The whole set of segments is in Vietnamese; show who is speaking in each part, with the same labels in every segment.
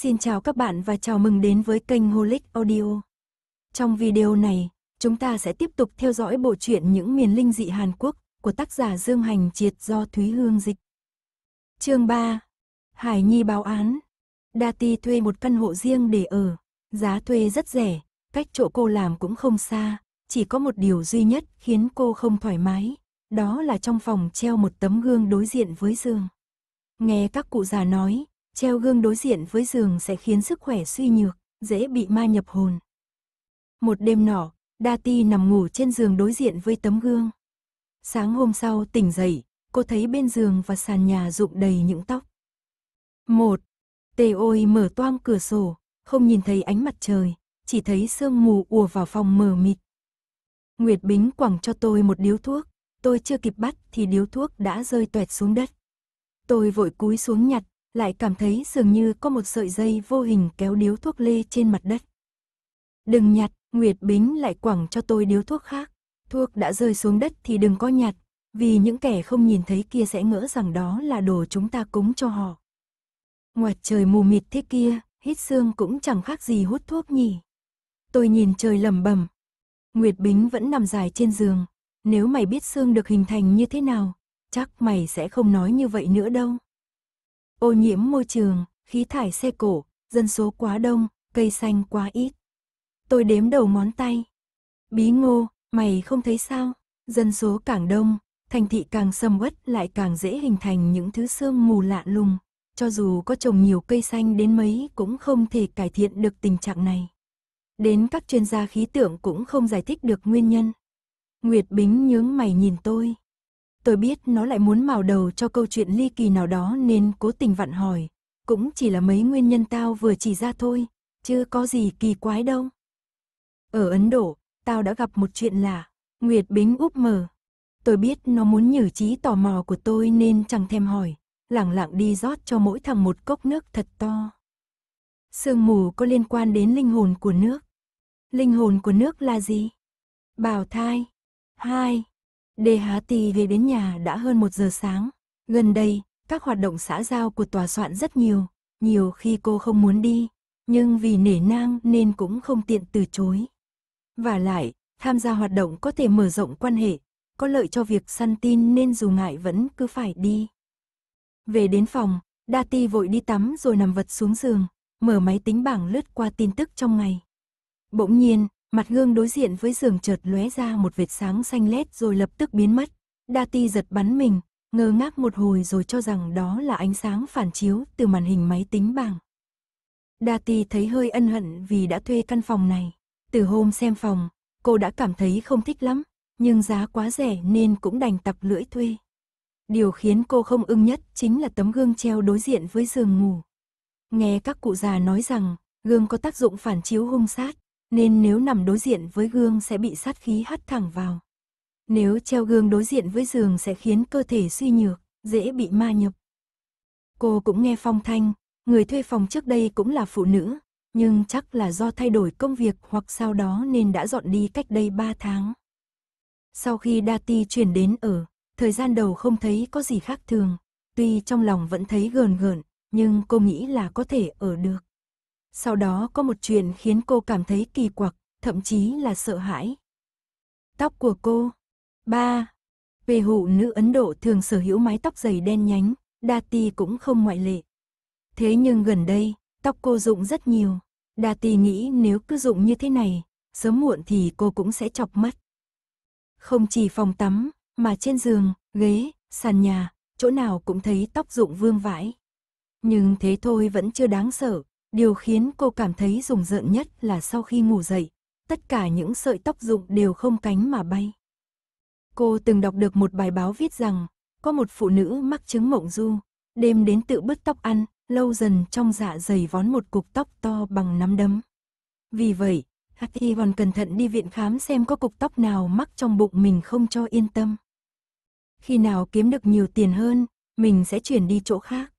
Speaker 1: Xin chào các bạn và chào mừng đến với kênh Holic Audio. Trong video này, chúng ta sẽ tiếp tục theo dõi bộ truyện Những miền linh dị Hàn Quốc của tác giả Dương Hành Triệt do Thúy Hương dịch. Chương 3. Hải Nhi báo án. Dati thuê một căn hộ riêng để ở, giá thuê rất rẻ, cách chỗ cô làm cũng không xa, chỉ có một điều duy nhất khiến cô không thoải mái, đó là trong phòng treo một tấm gương đối diện với giường. Nghe các cụ già nói, Treo gương đối diện với giường sẽ khiến sức khỏe suy nhược, dễ bị ma nhập hồn. Một đêm nọ, Dati nằm ngủ trên giường đối diện với tấm gương. Sáng hôm sau tỉnh dậy, cô thấy bên giường và sàn nhà rụng đầy những tóc. Một, Tề ôi mở toang cửa sổ, không nhìn thấy ánh mặt trời, chỉ thấy sương mù ùa vào phòng mờ mịt. Nguyệt Bính quẳng cho tôi một điếu thuốc, tôi chưa kịp bắt thì điếu thuốc đã rơi tuẹt xuống đất. Tôi vội cúi xuống nhặt, lại cảm thấy dường như có một sợi dây vô hình kéo điếu thuốc lê trên mặt đất. Đừng nhặt, Nguyệt Bính lại quẳng cho tôi điếu thuốc khác. Thuốc đã rơi xuống đất thì đừng có nhặt, vì những kẻ không nhìn thấy kia sẽ ngỡ rằng đó là đồ chúng ta cúng cho họ. Ngoặt trời mù mịt thế kia, hít xương cũng chẳng khác gì hút thuốc nhỉ. Tôi nhìn trời lầm bẩm Nguyệt Bính vẫn nằm dài trên giường. Nếu mày biết xương được hình thành như thế nào, chắc mày sẽ không nói như vậy nữa đâu ô nhiễm môi trường, khí thải xe cổ, dân số quá đông, cây xanh quá ít. Tôi đếm đầu ngón tay. Bí ngô, mày không thấy sao? Dân số càng đông, thành thị càng sầm uất lại càng dễ hình thành những thứ sương mù lạ lùng. Cho dù có trồng nhiều cây xanh đến mấy cũng không thể cải thiện được tình trạng này. Đến các chuyên gia khí tượng cũng không giải thích được nguyên nhân. Nguyệt Bính nhướng mày nhìn tôi. Tôi biết nó lại muốn màu đầu cho câu chuyện ly kỳ nào đó nên cố tình vặn hỏi. Cũng chỉ là mấy nguyên nhân tao vừa chỉ ra thôi, chứ có gì kỳ quái đâu. Ở Ấn Độ, tao đã gặp một chuyện lạ. Nguyệt Bính úp mờ Tôi biết nó muốn nhử trí tò mò của tôi nên chẳng thèm hỏi. Lẳng lặng đi rót cho mỗi thằng một cốc nước thật to. Sương mù có liên quan đến linh hồn của nước. Linh hồn của nước là gì? Bào thai. Hai. Đê Há Tì về đến nhà đã hơn một giờ sáng. Gần đây, các hoạt động xã giao của tòa soạn rất nhiều. Nhiều khi cô không muốn đi, nhưng vì nể nang nên cũng không tiện từ chối. Và lại, tham gia hoạt động có thể mở rộng quan hệ, có lợi cho việc săn tin nên dù ngại vẫn cứ phải đi. Về đến phòng, Dati vội đi tắm rồi nằm vật xuống giường, mở máy tính bảng lướt qua tin tức trong ngày. Bỗng nhiên, Mặt gương đối diện với giường chợt lóe ra một vệt sáng xanh lét rồi lập tức biến mất. Dati giật bắn mình, ngơ ngác một hồi rồi cho rằng đó là ánh sáng phản chiếu từ màn hình máy tính bảng. Dati thấy hơi ân hận vì đã thuê căn phòng này. Từ hôm xem phòng, cô đã cảm thấy không thích lắm, nhưng giá quá rẻ nên cũng đành tập lưỡi thuê. Điều khiến cô không ưng nhất chính là tấm gương treo đối diện với giường ngủ. Nghe các cụ già nói rằng, gương có tác dụng phản chiếu hung sát, nên nếu nằm đối diện với gương sẽ bị sát khí hắt thẳng vào. Nếu treo gương đối diện với giường sẽ khiến cơ thể suy nhược, dễ bị ma nhập. Cô cũng nghe phong thanh, người thuê phòng trước đây cũng là phụ nữ, nhưng chắc là do thay đổi công việc hoặc sau đó nên đã dọn đi cách đây 3 tháng. Sau khi Dati chuyển đến ở, thời gian đầu không thấy có gì khác thường, tuy trong lòng vẫn thấy gờn gờn, nhưng cô nghĩ là có thể ở được. Sau đó có một chuyện khiến cô cảm thấy kỳ quặc, thậm chí là sợ hãi. Tóc của cô. 3. Về hụ nữ Ấn Độ thường sở hữu mái tóc dày đen nhánh, Dati cũng không ngoại lệ. Thế nhưng gần đây, tóc cô rụng rất nhiều. Dati nghĩ nếu cứ rụng như thế này, sớm muộn thì cô cũng sẽ chọc mắt. Không chỉ phòng tắm, mà trên giường, ghế, sàn nhà, chỗ nào cũng thấy tóc rụng vương vãi. Nhưng thế thôi vẫn chưa đáng sợ, Điều khiến cô cảm thấy rùng rợn nhất là sau khi ngủ dậy, tất cả những sợi tóc rụng đều không cánh mà bay. Cô từng đọc được một bài báo viết rằng, có một phụ nữ mắc chứng mộng du, đêm đến tự bứt tóc ăn, lâu dần trong dạ dày vón một cục tóc to bằng nắm đấm. Vì vậy, Hattie còn cẩn thận đi viện khám xem có cục tóc nào mắc trong bụng mình không cho yên tâm. Khi nào kiếm được nhiều tiền hơn, mình sẽ chuyển đi chỗ khác.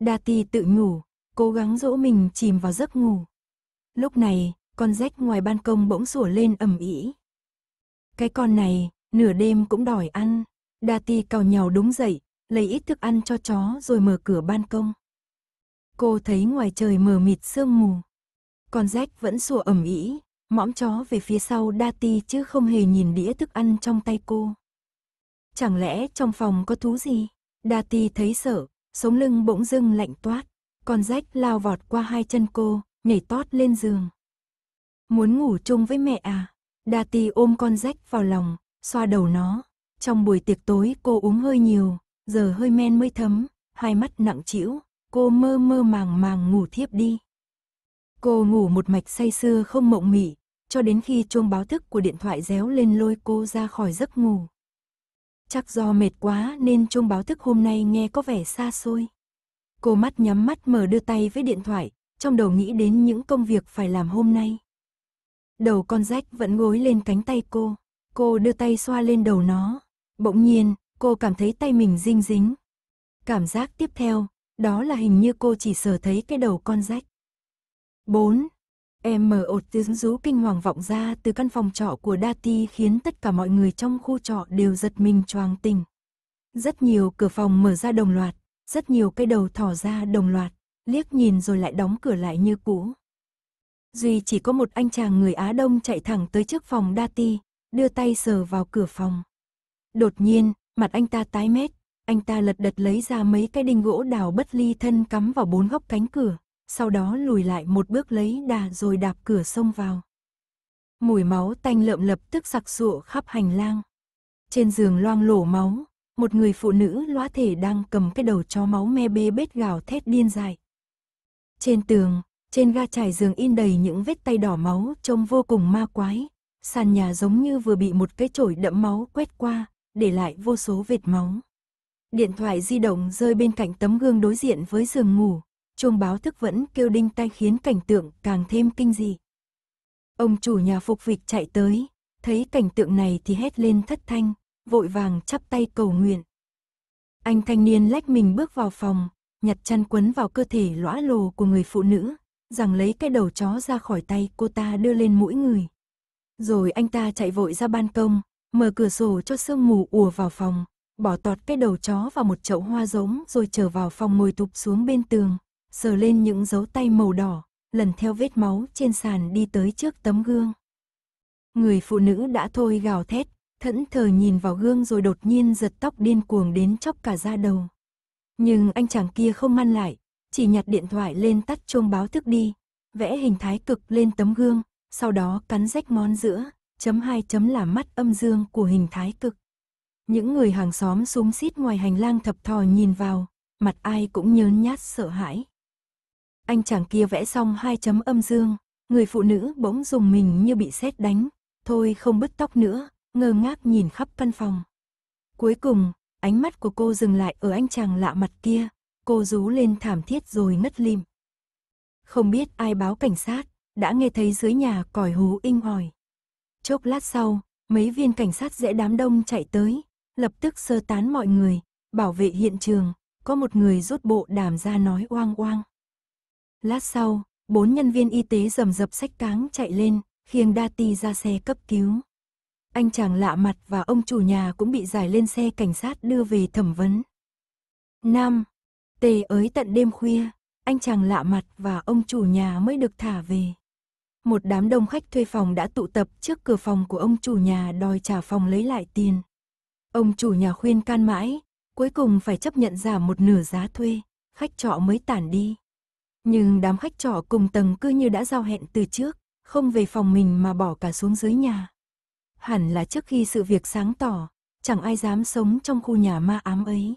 Speaker 1: Dati tự nhủ, cố gắng dỗ mình chìm vào giấc ngủ. Lúc này, con rách ngoài ban công bỗng sủa lên ầm ĩ. Cái con này, nửa đêm cũng đòi ăn. Dati cào nhào đúng dậy, lấy ít thức ăn cho chó rồi mở cửa ban công. Cô thấy ngoài trời mờ mịt sương mù. Con rách vẫn sủa ầm ĩ, mõm chó về phía sau Dati chứ không hề nhìn đĩa thức ăn trong tay cô. Chẳng lẽ trong phòng có thú gì? Dati thấy sợ, sống lưng bỗng dưng lạnh toát. Con rách lao vọt qua hai chân cô, nhảy tót lên giường. Muốn ngủ chung với mẹ à? Dati ôm con rách vào lòng, xoa đầu nó. Trong buổi tiệc tối cô uống hơi nhiều, giờ hơi men mới thấm, hai mắt nặng trĩu, cô mơ mơ màng màng ngủ thiếp đi. Cô ngủ một mạch say sưa không mộng mị, cho đến khi chuông báo thức của điện thoại réo lên lôi cô ra khỏi giấc ngủ. Chắc do mệt quá nên chuông báo thức hôm nay nghe có vẻ xa xôi. Cô mắt nhắm mắt mở đưa tay với điện thoại, trong đầu nghĩ đến những công việc phải làm hôm nay. Đầu con rách vẫn gối lên cánh tay cô, cô đưa tay xoa lên đầu nó. Bỗng nhiên, cô cảm thấy tay mình dinh dính. Cảm giác tiếp theo, đó là hình như cô chỉ sờ thấy cái đầu con rách. 4. Em mở ột tiếng rú kinh hoàng vọng ra từ căn phòng trọ của Dati khiến tất cả mọi người trong khu trọ đều giật mình choàng tỉnh. Rất nhiều cửa phòng mở ra đồng loạt, rất nhiều cây đầu thỏ ra đồng loạt, liếc nhìn rồi lại đóng cửa lại như cũ. Duy chỉ có một anh chàng người Á Đông chạy thẳng tới trước phòng Dati, đưa tay sờ vào cửa phòng. Đột nhiên, mặt anh ta tái mét, anh ta lật đật lấy ra mấy cái đinh gỗ đào bất ly thân cắm vào bốn góc cánh cửa, sau đó lùi lại một bước lấy đà rồi đạp cửa xông vào. Mùi máu tanh lợm lập tức sặc sụa khắp hành lang. Trên giường loang lổ máu, một người phụ nữ lõa thể đang cầm cái đầu chó máu me bê bết gào thét điên dài. Trên tường, trên ga trải giường in đầy những vết tay đỏ máu trông vô cùng ma quái, sàn nhà giống như vừa bị một cái chổi đẫm máu quét qua, để lại vô số vệt máu. Điện thoại di động rơi bên cạnh tấm gương đối diện với giường ngủ, chuông báo thức vẫn kêu đinh tai khiến cảnh tượng càng thêm kinh dị. Ông chủ nhà phục vịt chạy tới, thấy cảnh tượng này thì hét lên thất thanh, vội vàng chắp tay cầu nguyện. Anh thanh niên lách mình bước vào phòng, nhặt chăn quấn vào cơ thể lõa lồ của người phụ nữ, rằng lấy cái đầu chó ra khỏi tay cô ta đưa lên mũi người. Rồi anh ta chạy vội ra ban công, mở cửa sổ cho sương mù ùa vào phòng, bỏ tọt cái đầu chó vào một chậu hoa giống rồi trở vào phòng ngồi tụp xuống bên tường, sờ lên những dấu tay màu đỏ, lần theo vết máu trên sàn đi tới trước tấm gương. Người phụ nữ đã thôi gào thét, thẫn thờ nhìn vào gương rồi đột nhiên giật tóc điên cuồng đến chóc cả da đầu. Nhưng anh chàng kia không ngăn lại, chỉ nhặt điện thoại lên tắt chuông báo thức đi, vẽ hình thái cực lên tấm gương, sau đó cắn rách ngón giữa, chấm hai chấm là mắt âm dương của hình thái cực. Những người hàng xóm xúm xít ngoài hành lang thập thò nhìn vào, mặt ai cũng nhớn nhát sợ hãi. Anh chàng kia vẽ xong hai chấm âm dương, người phụ nữ bỗng dùng mình như bị sét đánh, thôi không bứt tóc nữa, ngơ ngác nhìn khắp căn phòng. Cuối cùng, ánh mắt của cô dừng lại ở anh chàng lạ mặt kia, cô rú lên thảm thiết rồi ngất lim. Không biết ai báo cảnh sát, đã nghe thấy dưới nhà còi hú inh hỏi. Chốc lát sau, mấy viên cảnh sát dễ đám đông chạy tới, lập tức sơ tán mọi người, bảo vệ hiện trường, có một người rút bộ đàm ra nói oang oang. Lát sau, bốn nhân viên y tế rầm rập sách cáng chạy lên, khiêng Dati ra xe cấp cứu. Anh chàng lạ mặt và ông chủ nhà cũng bị giải lên xe cảnh sát đưa về thẩm vấn. 5. Tề ới tận đêm khuya, anh chàng lạ mặt và ông chủ nhà mới được thả về. Một đám đông khách thuê phòng đã tụ tập trước cửa phòng của ông chủ nhà đòi trả phòng lấy lại tiền. Ông chủ nhà khuyên can mãi, cuối cùng phải chấp nhận giảm một nửa giá thuê, khách trọ mới tản đi. Nhưng đám khách trọ cùng tầng cứ như đã giao hẹn từ trước, không về phòng mình mà bỏ cả xuống dưới nhà hẳn là trước khi sự việc sáng tỏ, chẳng ai dám sống trong khu nhà ma ám ấy.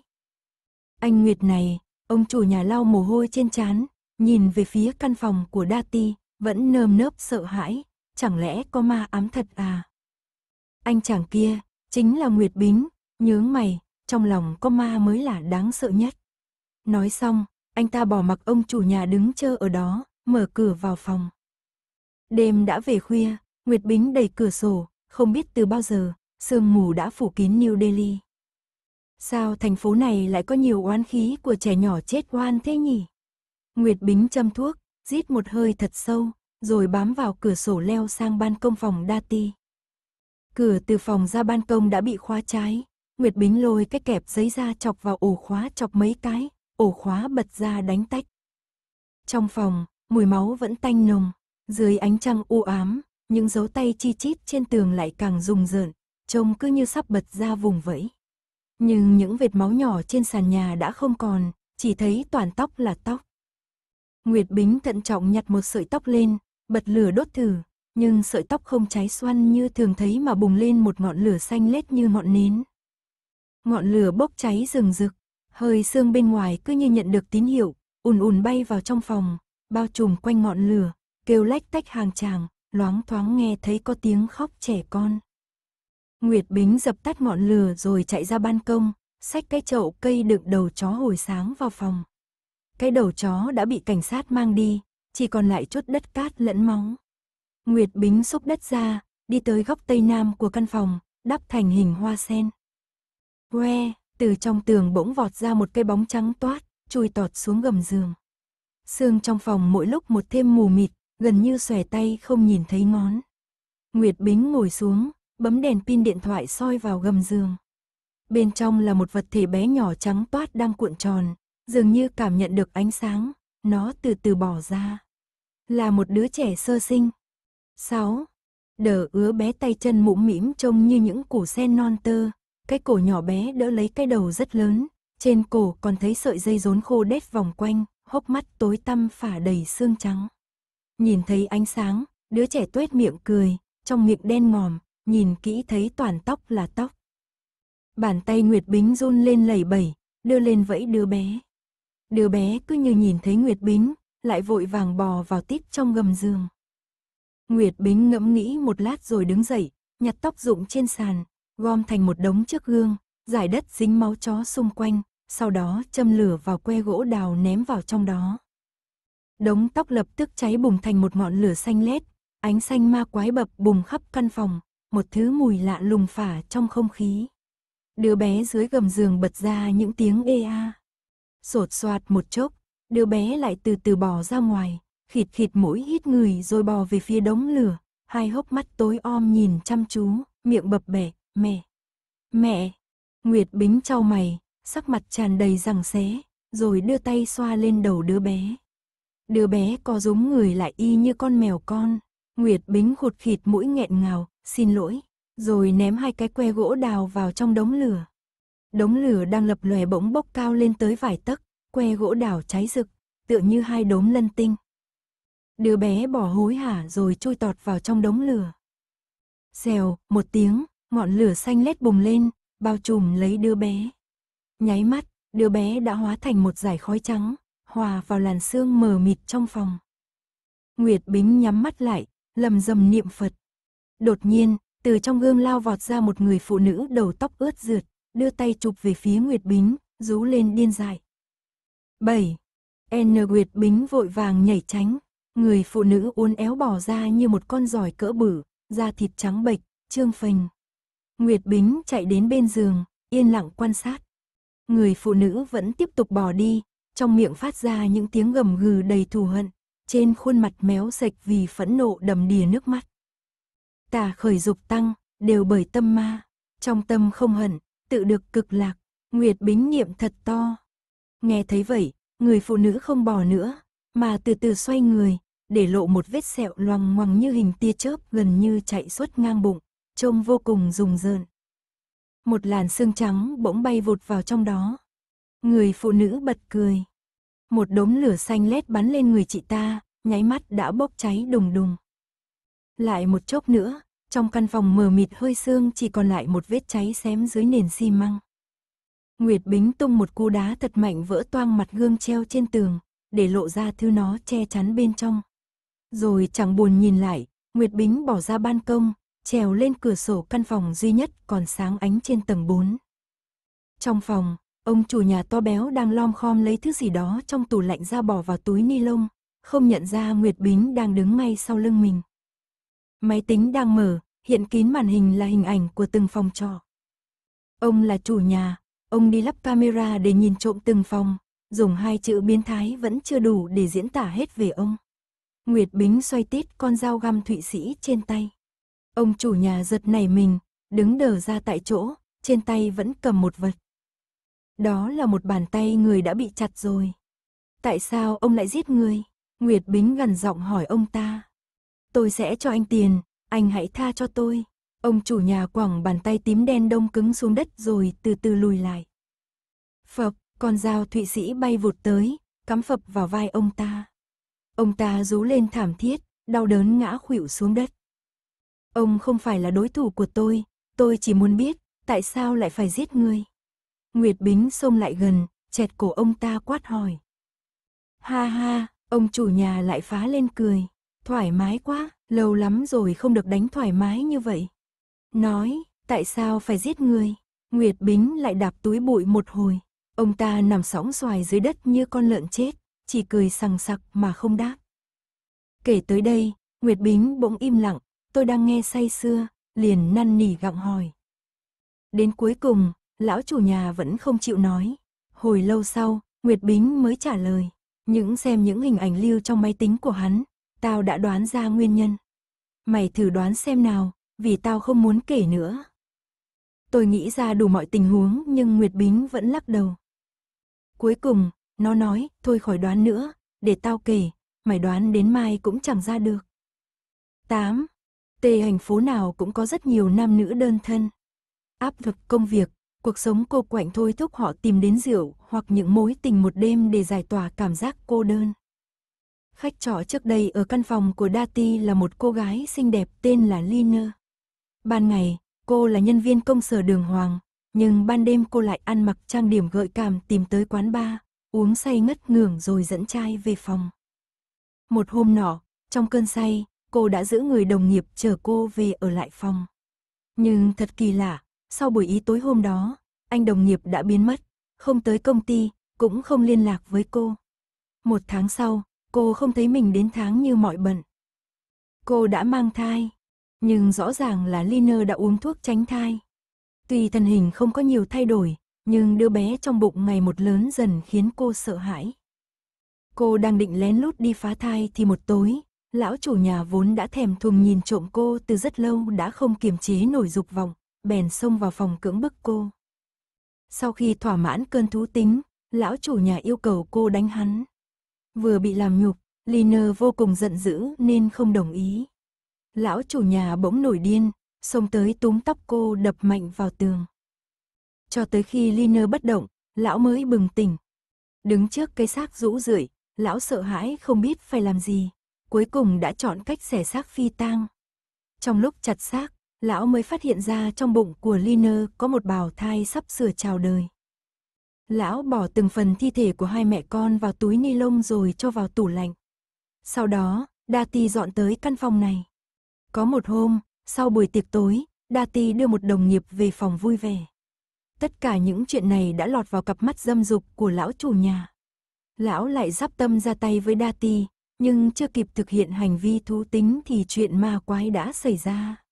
Speaker 1: Anh Nguyệt này, ông chủ nhà lau mồ hôi trên trán, nhìn về phía căn phòng của Dati, vẫn nơm nớp sợ hãi, chẳng lẽ có ma ám thật à? Anh chàng kia, chính là Nguyệt Bính, nhướng mày, trong lòng có ma mới là đáng sợ nhất. Nói xong, anh ta bỏ mặc ông chủ nhà đứng chơ ở đó, mở cửa vào phòng. Đêm đã về khuya, Nguyệt Bính đẩy cửa sổ, không biết từ bao giờ, sương mù đã phủ kín New Delhi. Sao thành phố này lại có nhiều oán khí của trẻ nhỏ chết oan thế nhỉ? Nguyệt Bính châm thuốc, rít một hơi thật sâu, rồi bám vào cửa sổ leo sang ban công phòng Dati. Cửa từ phòng ra ban công đã bị khóa trái, Nguyệt Bính lôi cái kẹp giấy ra chọc vào ổ khóa chọc mấy cái, ổ khóa bật ra đánh tách. Trong phòng, mùi máu vẫn tanh nồng, dưới ánh trăng u ám, những dấu tay chi chít trên tường lại càng rùng rợn, trông cứ như sắp bật ra vùng vẫy. Nhưng những vệt máu nhỏ trên sàn nhà đã không còn, chỉ thấy toàn tóc là tóc. Nguyệt Bính thận trọng nhặt một sợi tóc lên, bật lửa đốt thử, nhưng sợi tóc không cháy xoăn như thường thấy mà bùng lên một ngọn lửa xanh lét như ngọn nến. Ngọn lửa bốc cháy rừng rực, hơi xương bên ngoài cứ như nhận được tín hiệu, ùn ùn bay vào trong phòng, bao trùm quanh ngọn lửa, kêu lách tách hàng tràng loáng thoáng nghe thấy có tiếng khóc trẻ con. Nguyệt Bính dập tắt ngọn lửa rồi chạy ra ban công, xách cái chậu cây đựng đầu chó hồi sáng vào phòng. Cái đầu chó đã bị cảnh sát mang đi, chỉ còn lại chút đất cát lẫn móng. Nguyệt Bính xúc đất ra, đi tới góc tây nam của căn phòng, đắp thành hình hoa sen. Que, từ trong tường bỗng vọt ra một cái bóng trắng toát, chui tọt xuống gầm giường. Sương trong phòng mỗi lúc một thêm mù mịt, gần như xòe tay không nhìn thấy ngón. Nguyệt Bính ngồi xuống, bấm đèn pin điện thoại soi vào gầm giường. Bên trong là một vật thể bé nhỏ trắng toát đang cuộn tròn, dường như cảm nhận được ánh sáng, nó từ từ bỏ ra. Là một đứa trẻ sơ sinh. 6. Đờ ứa bé tay chân mũm mĩm trông như những củ sen non tơ, cái cổ nhỏ bé đỡ lấy cái đầu rất lớn, trên cổ còn thấy sợi dây rốn khô đét vòng quanh, hốc mắt tối tăm phả đầy xương trắng nhìn thấy ánh sáng, đứa trẻ tuét miệng cười, trong miệng đen ngòm, nhìn kỹ thấy toàn tóc là tóc. Bàn tay Nguyệt Bính run lên lẩy bẩy, đưa lên vẫy đứa bé. Đứa bé cứ như nhìn thấy Nguyệt Bính, lại vội vàng bò vào tít trong gầm giường. Nguyệt Bính ngẫm nghĩ một lát rồi đứng dậy, nhặt tóc rụng trên sàn, gom thành một đống trước gương, giải đất dính máu chó xung quanh, sau đó châm lửa vào que gỗ đào ném vào trong đó. Đống tóc lập tức cháy bùng thành một ngọn lửa xanh lét, ánh xanh ma quái bập bùng khắp căn phòng, một thứ mùi lạ lùng phả trong không khí. Đứa bé dưới gầm giường bật ra những tiếng ê a. Sột soạt một chốc, đứa bé lại từ từ bò ra ngoài, khịt khịt mũi hít người rồi bò về phía đống lửa, hai hốc mắt tối om nhìn chăm chú, miệng bập bẹ mẹ. Mẹ! Nguyệt Bính trao mày, sắc mặt tràn đầy rằng xé, rồi đưa tay xoa lên đầu đứa bé. Đứa bé co rúm người lại y như con mèo con. Nguyệt Bính khụt khịt mũi nghẹn ngào, xin lỗi, rồi ném hai cái que gỗ đào vào trong đống lửa. Đống lửa đang lập lòe bỗng bốc cao lên tới vài tấc, que gỗ đào cháy rực, tựa như hai đốm lân tinh. Đứa bé bỏ hối hả rồi trôi tọt vào trong đống lửa. Xèo, một tiếng, ngọn lửa xanh lét bùng lên, bao trùm lấy đứa bé. Nháy mắt, đứa bé đã hóa thành một dải khói trắng, hòa vào làn sương mờ mịt trong phòng. Nguyệt Bính nhắm mắt lại, lầm rầm niệm Phật. Đột nhiên, từ trong gương lao vọt ra một người phụ nữ đầu tóc ướt rượt, đưa tay chụp về phía Nguyệt Bính, rú lên điên dại. 7. N. Nguyệt Bính vội vàng nhảy tránh, người phụ nữ uốn éo bỏ ra như một con giỏi cỡ bử, da thịt trắng bệch, trương phình. Nguyệt Bính chạy đến bên giường, yên lặng quan sát. Người phụ nữ vẫn tiếp tục bỏ đi, trong miệng phát ra những tiếng gầm gừ đầy thù hận, trên khuôn mặt méo sạch vì phẫn nộ đầm đìa nước mắt. tà khởi dục tăng, đều bởi tâm ma, trong tâm không hận, tự được cực lạc, Nguyệt Bính niệm thật to. Nghe thấy vậy, người phụ nữ không bỏ nữa, mà từ từ xoay người, để lộ một vết sẹo loang ngoằng như hình tia chớp gần như chạy suốt ngang bụng, trông vô cùng rùng rợn. Một làn xương trắng bỗng bay vụt vào trong đó, Người phụ nữ bật cười. Một đốm lửa xanh lét bắn lên người chị ta, nháy mắt đã bốc cháy đùng đùng. Lại một chốc nữa, trong căn phòng mờ mịt hơi sương chỉ còn lại một vết cháy xém dưới nền xi măng. Nguyệt Bính tung một cú đá thật mạnh vỡ toang mặt gương treo trên tường, để lộ ra thứ nó che chắn bên trong. Rồi chẳng buồn nhìn lại, Nguyệt Bính bỏ ra ban công, trèo lên cửa sổ căn phòng duy nhất còn sáng ánh trên tầng 4. Trong phòng, Ông chủ nhà to béo đang lom khom lấy thứ gì đó trong tủ lạnh ra bỏ vào túi ni lông, không nhận ra Nguyệt Bính đang đứng ngay sau lưng mình. Máy tính đang mở, hiện kín màn hình là hình ảnh của từng phòng trọ. Ông là chủ nhà, ông đi lắp camera để nhìn trộm từng phòng, dùng hai chữ biến thái vẫn chưa đủ để diễn tả hết về ông. Nguyệt Bính xoay tít con dao găm thụy sĩ trên tay. Ông chủ nhà giật nảy mình, đứng đờ ra tại chỗ, trên tay vẫn cầm một vật. Đó là một bàn tay người đã bị chặt rồi. Tại sao ông lại giết người? Nguyệt Bính gần giọng hỏi ông ta. Tôi sẽ cho anh tiền, anh hãy tha cho tôi. Ông chủ nhà quẳng bàn tay tím đen đông cứng xuống đất rồi từ từ lùi lại. Phập, con dao thụy sĩ bay vụt tới, cắm phập vào vai ông ta. Ông ta rú lên thảm thiết, đau đớn ngã khuỵu xuống đất. Ông không phải là đối thủ của tôi, tôi chỉ muốn biết tại sao lại phải giết người. Nguyệt Bính xông lại gần, chẹt cổ ông ta quát hỏi. Ha ha, ông chủ nhà lại phá lên cười. Thoải mái quá, lâu lắm rồi không được đánh thoải mái như vậy. Nói, tại sao phải giết người? Nguyệt Bính lại đạp túi bụi một hồi. Ông ta nằm sóng xoài dưới đất như con lợn chết, chỉ cười sằng sặc mà không đáp. Kể tới đây, Nguyệt Bính bỗng im lặng, tôi đang nghe say xưa, liền năn nỉ gặng hỏi. Đến cuối cùng, lão chủ nhà vẫn không chịu nói. Hồi lâu sau, Nguyệt Bính mới trả lời. Những xem những hình ảnh lưu trong máy tính của hắn, tao đã đoán ra nguyên nhân. Mày thử đoán xem nào, vì tao không muốn kể nữa. Tôi nghĩ ra đủ mọi tình huống nhưng Nguyệt Bính vẫn lắc đầu. Cuối cùng, nó nói, thôi khỏi đoán nữa, để tao kể, mày đoán đến mai cũng chẳng ra được. 8. Tề hành phố nào cũng có rất nhiều nam nữ đơn thân. Áp lực công việc, Cuộc sống cô quạnh thôi thúc họ tìm đến rượu hoặc những mối tình một đêm để giải tỏa cảm giác cô đơn. Khách trọ trước đây ở căn phòng của Dati là một cô gái xinh đẹp tên là Lina. Ban ngày, cô là nhân viên công sở đường Hoàng, nhưng ban đêm cô lại ăn mặc trang điểm gợi cảm tìm tới quán bar, uống say ngất ngưởng rồi dẫn trai về phòng. Một hôm nọ, trong cơn say, cô đã giữ người đồng nghiệp chờ cô về ở lại phòng. Nhưng thật kỳ lạ, sau buổi ý tối hôm đó, anh đồng nghiệp đã biến mất, không tới công ty, cũng không liên lạc với cô. Một tháng sau, cô không thấy mình đến tháng như mọi bận. Cô đã mang thai, nhưng rõ ràng là Liner đã uống thuốc tránh thai. Tuy thân hình không có nhiều thay đổi, nhưng đứa bé trong bụng ngày một lớn dần khiến cô sợ hãi. Cô đang định lén lút đi phá thai thì một tối, lão chủ nhà vốn đã thèm thùng nhìn trộm cô từ rất lâu đã không kiềm chế nổi dục vọng, bèn xông vào phòng cưỡng bức cô. Sau khi thỏa mãn cơn thú tính, lão chủ nhà yêu cầu cô đánh hắn. Vừa bị làm nhục, Liner vô cùng giận dữ nên không đồng ý. Lão chủ nhà bỗng nổi điên, xông tới túm tóc cô đập mạnh vào tường. Cho tới khi Liner bất động, lão mới bừng tỉnh. Đứng trước cái xác rũ rượi, lão sợ hãi không biết phải làm gì, cuối cùng đã chọn cách xẻ xác phi tang. Trong lúc chặt xác, lão mới phát hiện ra trong bụng của Liner có một bào thai sắp sửa chào đời. Lão bỏ từng phần thi thể của hai mẹ con vào túi ni lông rồi cho vào tủ lạnh. Sau đó, Dati dọn tới căn phòng này. Có một hôm, sau buổi tiệc tối, Dati đưa một đồng nghiệp về phòng vui vẻ. Tất cả những chuyện này đã lọt vào cặp mắt dâm dục của lão chủ nhà. Lão lại giáp tâm ra tay với Dati, nhưng chưa kịp thực hiện hành vi thú tính thì chuyện ma quái đã xảy ra.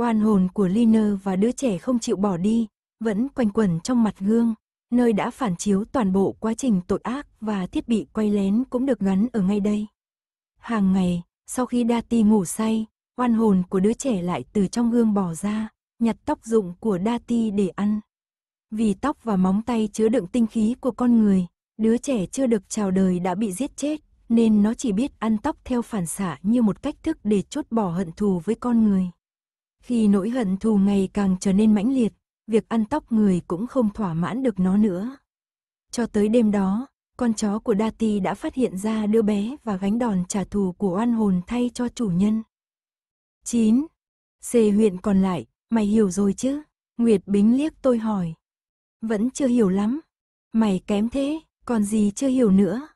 Speaker 1: Oan hồn của Liner và đứa trẻ không chịu bỏ đi, vẫn quanh quẩn trong mặt gương, nơi đã phản chiếu toàn bộ quá trình tội ác và thiết bị quay lén cũng được gắn ở ngay đây. Hàng ngày, sau khi Dati ngủ say, oan hồn của đứa trẻ lại từ trong gương bỏ ra, nhặt tóc rụng của Dati để ăn. Vì tóc và móng tay chứa đựng tinh khí của con người, đứa trẻ chưa được chào đời đã bị giết chết, nên nó chỉ biết ăn tóc theo phản xạ như một cách thức để chốt bỏ hận thù với con người. Khi nỗi hận thù ngày càng trở nên mãnh liệt, việc ăn tóc người cũng không thỏa mãn được nó nữa. Cho tới đêm đó, con chó của Dati đã phát hiện ra đứa bé và gánh đòn trả thù của oan hồn thay cho chủ nhân. 9. Xê huyện còn lại, mày hiểu rồi chứ? Nguyệt Bính liếc tôi hỏi. Vẫn chưa hiểu lắm. Mày kém thế, còn gì chưa hiểu nữa?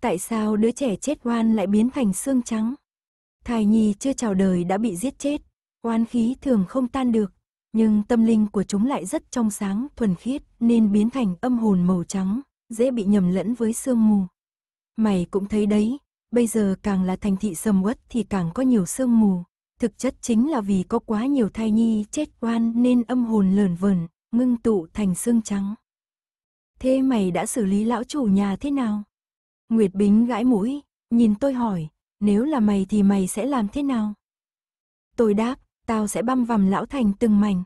Speaker 1: Tại sao đứa trẻ chết oan lại biến thành xương trắng? Thai nhi chưa chào đời đã bị giết chết, Oán khí thường không tan được, nhưng tâm linh của chúng lại rất trong sáng, thuần khiết, nên biến thành âm hồn màu trắng, dễ bị nhầm lẫn với sương mù. Mày cũng thấy đấy, bây giờ càng là thành thị sầm uất thì càng có nhiều sương mù. Thực chất chính là vì có quá nhiều thai nhi chết oan nên âm hồn lởn vởn, ngưng tụ thành xương trắng. Thế mày đã xử lý lão chủ nhà thế nào? Nguyệt Bính gãi mũi, nhìn tôi hỏi, nếu là mày thì mày sẽ làm thế nào? Tôi đáp, tao sẽ băm vằm lão thành từng mảnh.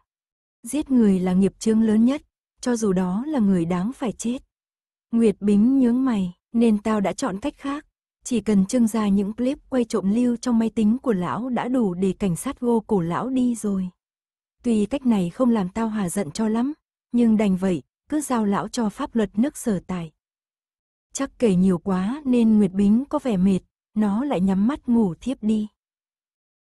Speaker 1: Giết người là nghiệp chướng lớn nhất, cho dù đó là người đáng phải chết. Nguyệt Bính nhướng mày, nên tao đã chọn cách khác. Chỉ cần trưng ra những clip quay trộm lưu trong máy tính của lão đã đủ để cảnh sát gô cổ lão đi rồi. Tuy cách này không làm tao hà giận cho lắm, nhưng đành vậy, cứ giao lão cho pháp luật nước sở tại. Chắc kể nhiều quá nên Nguyệt Bính có vẻ mệt, nó lại nhắm mắt ngủ thiếp đi.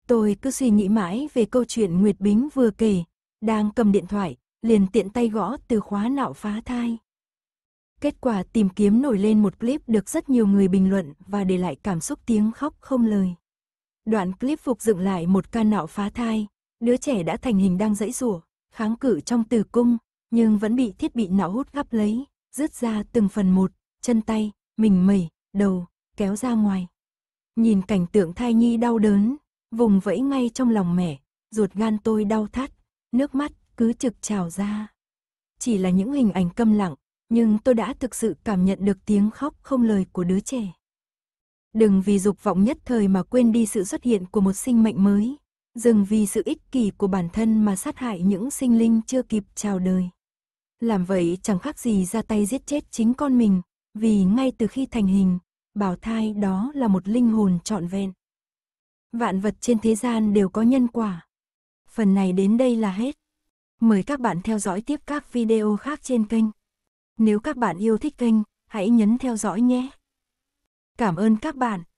Speaker 1: Tôi cứ suy nghĩ mãi về câu chuyện Nguyệt Bính vừa kể, đang cầm điện thoại, liền tiện tay gõ từ khóa nạo phá thai. Kết quả tìm kiếm nổi lên một clip được rất nhiều người bình luận và để lại cảm xúc tiếng khóc không lời. Đoạn clip phục dựng lại một ca nạo phá thai, đứa trẻ đã thành hình đang dãy rủa, kháng cự trong tử cung, nhưng vẫn bị thiết bị não hút gắp lấy, rứt ra từng phần một, chân tay, mình mẩy, đầu, kéo ra ngoài. Nhìn cảnh tượng thai nhi đau đớn, vùng vẫy ngay trong lòng mẹ, ruột gan tôi đau thắt, nước mắt cứ trực trào ra. Chỉ là những hình ảnh câm lặng, nhưng tôi đã thực sự cảm nhận được tiếng khóc không lời của đứa trẻ. Đừng vì dục vọng nhất thời mà quên đi sự xuất hiện của một sinh mệnh mới, dừng vì sự ích kỷ của bản thân mà sát hại những sinh linh chưa kịp chào đời. Làm vậy chẳng khác gì ra tay giết chết chính con mình, vì ngay từ khi thành hình, bào thai đó là một linh hồn trọn vẹn. Vạn vật trên thế gian đều có nhân quả. Phần này đến đây là hết. Mời các bạn theo dõi tiếp các video khác trên kênh. Nếu các bạn yêu thích kênh, hãy nhấn theo dõi nhé. Cảm ơn các bạn.